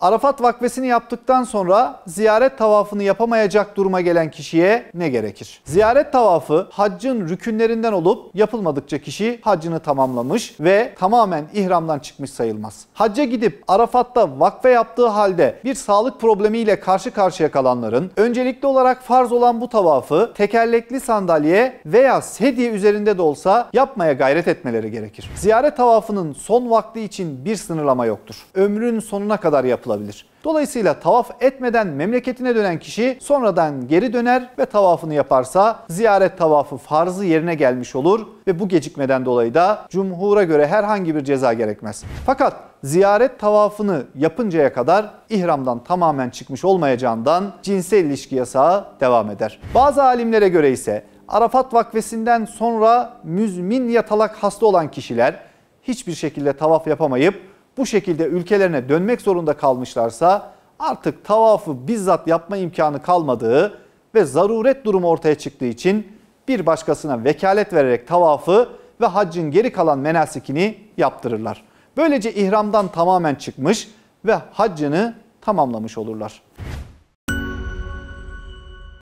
Arafat vakfesini yaptıktan sonra ziyaret tavafını yapamayacak duruma gelen kişiye ne gerekir? Ziyaret tavafı haccın rükünlerinden olup yapılmadıkça kişi haccını tamamlamış ve tamamen ihramdan çıkmış sayılmaz. Hacca gidip Arafat'ta vakfe yaptığı halde bir sağlık problemiyle karşı karşıya kalanların öncelikli olarak farz olan bu tavafı tekerlekli sandalye veya sedye üzerinde de olsa yapmaya gayret etmeleri gerekir. Ziyaret tavafının son vakti için bir sınırlama yoktur. Ömrün sonuna kadar yapılır yapılabilir. Dolayısıyla tavaf etmeden memleketine dönen kişi sonradan geri döner ve tavafını yaparsa ziyaret tavafı farzı yerine gelmiş olur ve bu gecikmeden dolayı da cumhura göre herhangi bir ceza gerekmez. Fakat ziyaret tavafını yapıncaya kadar ihramdan tamamen çıkmış olmayacağından cinsel ilişki yasağı devam eder. Bazı alimlere göre ise Arafat vakfesinden sonra müzmin yatalak hasta olan kişiler hiçbir şekilde tavaf yapamayıp bu şekilde ülkelerine dönmek zorunda kalmışlarsa artık tavafı bizzat yapma imkanı kalmadığı ve zaruret durumu ortaya çıktığı için bir başkasına vekalet vererek tavafı ve haccın geri kalan menasikini yaptırırlar. Böylece ihramdan tamamen çıkmış ve haccını tamamlamış olurlar.